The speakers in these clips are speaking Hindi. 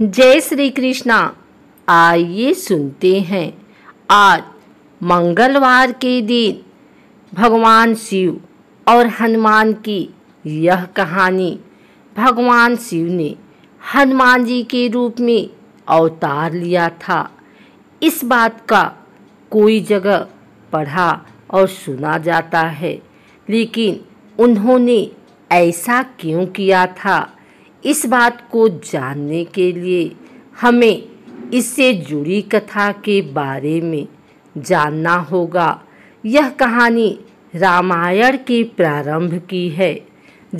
जय श्री कृष्णा आइए सुनते हैं आज मंगलवार के दिन भगवान शिव और हनुमान की यह कहानी भगवान शिव ने हनुमान जी के रूप में अवतार लिया था इस बात का कोई जगह पढ़ा और सुना जाता है लेकिन उन्होंने ऐसा क्यों किया था इस बात को जानने के लिए हमें इससे जुड़ी कथा के बारे में जानना होगा यह कहानी रामायण के प्रारंभ की है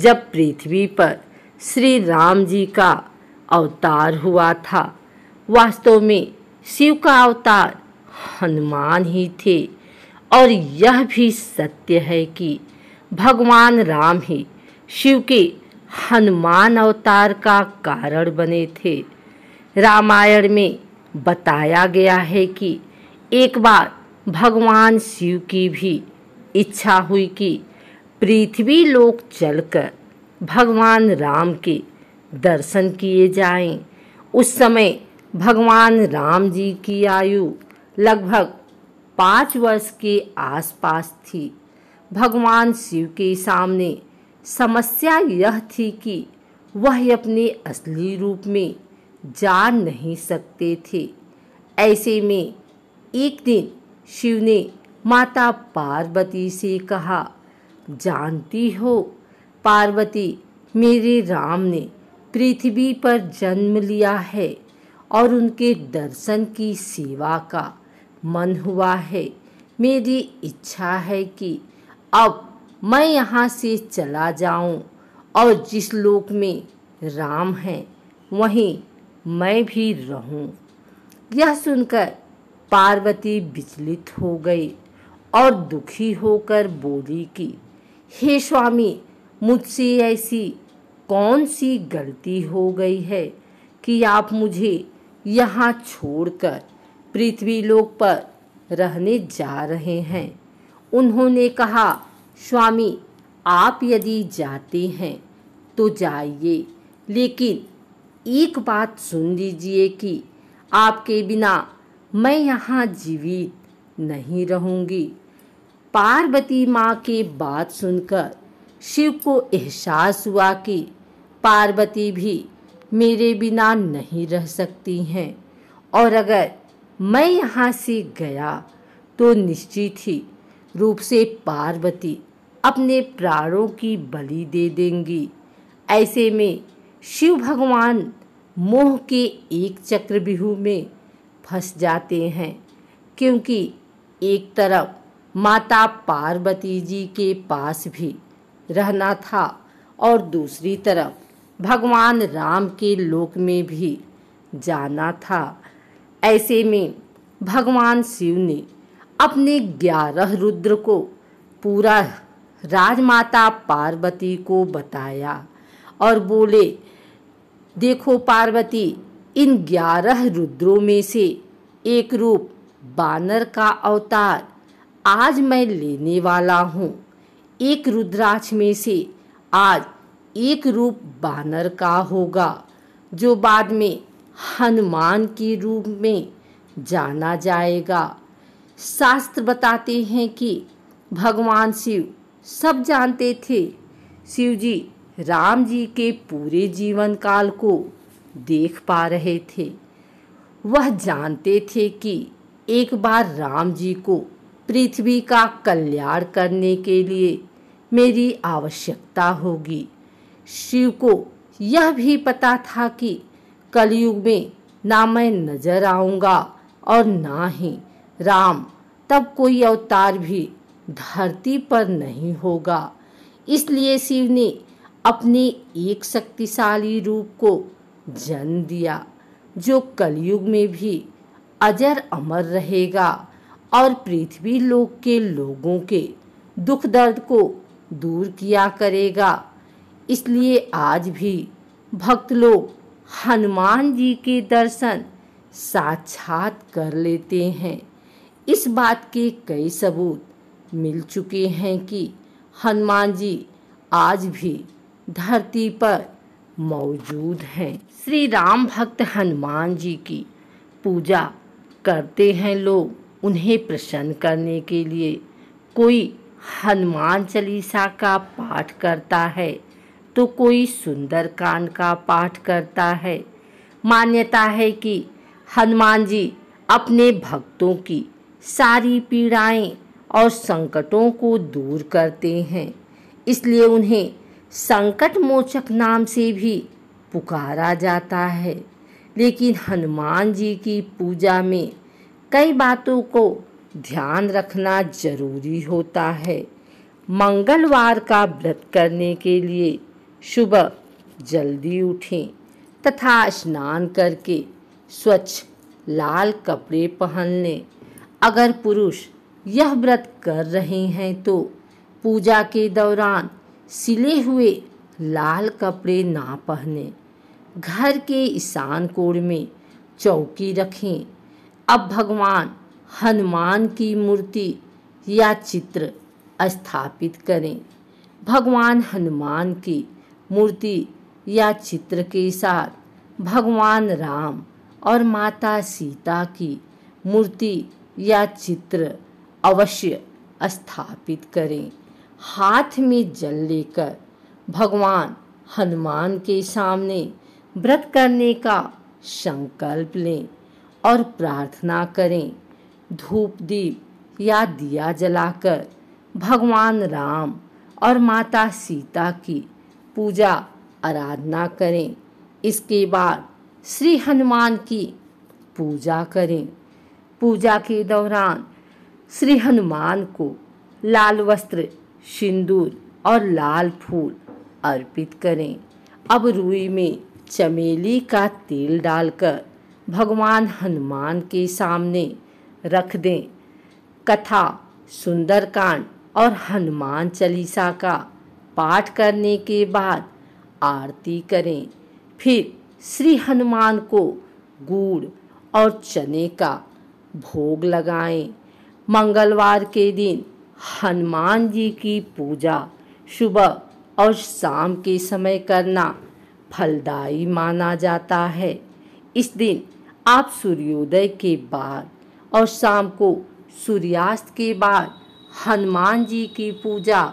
जब पृथ्वी पर श्री राम जी का अवतार हुआ था वास्तव में शिव का अवतार हनुमान ही थे और यह भी सत्य है कि भगवान राम ही शिव के हनुमान अवतार का कारण बने थे रामायण में बताया गया है कि एक बार भगवान शिव की भी इच्छा हुई कि पृथ्वी लोक चलकर भगवान राम के दर्शन किए जाएं। उस समय भगवान राम जी की आयु लगभग पाँच वर्ष के आसपास थी भगवान शिव के सामने समस्या यह थी कि वह अपने असली रूप में जान नहीं सकते थे ऐसे में एक दिन शिव ने माता पार्वती से कहा जानती हो पार्वती मेरे राम ने पृथ्वी पर जन्म लिया है और उनके दर्शन की सेवा का मन हुआ है मेरी इच्छा है कि अब मैं यहाँ से चला जाऊँ और जिस लोक में राम हैं वहीं मैं भी रहूं। यह सुनकर पार्वती विचलित हो गई और दुखी होकर बोली कि हे स्वामी मुझसे ऐसी कौन सी गलती हो गई है कि आप मुझे यहाँ छोड़कर पृथ्वी लोक पर रहने जा रहे हैं उन्होंने कहा स्वामी आप यदि जाते हैं तो जाइए लेकिन एक बात सुन लीजिए कि आपके बिना मैं यहाँ जीवित नहीं रहूँगी पार्वती माँ के बात सुनकर शिव को एहसास हुआ कि पार्वती भी मेरे बिना नहीं रह सकती हैं और अगर मैं यहाँ से गया तो निश्चित ही रूप से पार्वती अपने प्राणों की बलि दे देंगी ऐसे में शिव भगवान मोह के एक चक्र बिहू में फंस जाते हैं क्योंकि एक तरफ माता पार्वती जी के पास भी रहना था और दूसरी तरफ भगवान राम के लोक में भी जाना था ऐसे में भगवान शिव ने अपने ग्यारह रुद्र को पूरा राजमाता पार्वती को बताया और बोले देखो पार्वती इन ग्यारह रुद्रों में से एक रूप बानर का अवतार आज मैं लेने वाला हूँ एक रुद्राक्ष में से आज एक रूप बानर का होगा जो बाद में हनुमान के रूप में जाना जाएगा शास्त्र बताते हैं कि भगवान शिव सब जानते थे शिव जी राम जी के पूरे जीवन काल को देख पा रहे थे वह जानते थे कि एक बार राम जी को पृथ्वी का कल्याण करने के लिए मेरी आवश्यकता होगी शिव को यह भी पता था कि कलयुग में ना मैं नजर आऊंगा और ना ही राम तब कोई अवतार भी धरती पर नहीं होगा इसलिए शिव ने अपने एक शक्तिशाली रूप को जन्म दिया जो कलयुग में भी अजर अमर रहेगा और पृथ्वी लोक के लोगों के दुख दर्द को दूर किया करेगा इसलिए आज भी भक्त लोग हनुमान जी के दर्शन साक्षात कर लेते हैं इस बात के कई सबूत मिल चुके हैं कि हनुमान जी आज भी धरती पर मौजूद हैं श्री राम भक्त हनुमान जी की पूजा करते हैं लोग उन्हें प्रसन्न करने के लिए कोई हनुमान चालीसा का पाठ करता है तो कोई सुंदर कांड का पाठ करता है मान्यता है कि हनुमान जी अपने भक्तों की सारी पीड़ाएं और संकटों को दूर करते हैं इसलिए उन्हें संकट मोचक नाम से भी पुकारा जाता है लेकिन हनुमान जी की पूजा में कई बातों को ध्यान रखना जरूरी होता है मंगलवार का व्रत करने के लिए सुबह जल्दी उठें तथा स्नान करके स्वच्छ लाल कपड़े पहन लें अगर पुरुष यह व्रत कर रहे हैं तो पूजा के दौरान सिले हुए लाल कपड़े ना पहने घर के ईशान कोण में चौकी रखें अब भगवान हनुमान की मूर्ति या चित्र स्थापित करें भगवान हनुमान की मूर्ति या चित्र के साथ भगवान राम और माता सीता की मूर्ति या चित्र अवश्य स्थापित करें हाथ में जल लेकर भगवान हनुमान के सामने व्रत करने का संकल्प लें और प्रार्थना करें धूप दीप या दिया जलाकर भगवान राम और माता सीता की पूजा आराधना करें इसके बाद श्री हनुमान की पूजा करें पूजा के दौरान श्री हनुमान को लाल वस्त्र सिंदूर और लाल फूल अर्पित करें अब रुई में चमेली का तेल डालकर भगवान हनुमान के सामने रख दें कथा सुंदरकांड और हनुमान चालीसा का पाठ करने के बाद आरती करें फिर श्री हनुमान को गुड़ और चने का भोग लगाएं मंगलवार के दिन हनुमान जी की पूजा सुबह और शाम के समय करना फलदायी माना जाता है इस दिन आप सूर्योदय के बाद और शाम को सूर्यास्त के बाद हनुमान जी की पूजा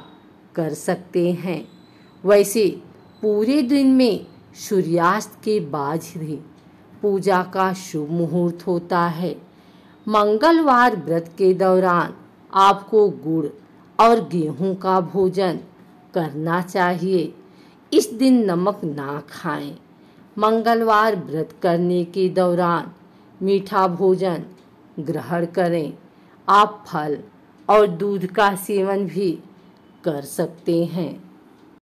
कर सकते हैं वैसे पूरे दिन में सूर्यास्त के बाद ही पूजा का शुभ मुहूर्त होता है मंगलवार व्रत के दौरान आपको गुड़ और गेहूं का भोजन करना चाहिए इस दिन नमक ना खाएं। मंगलवार व्रत करने के दौरान मीठा भोजन ग्रहण करें आप फल और दूध का सेवन भी कर सकते हैं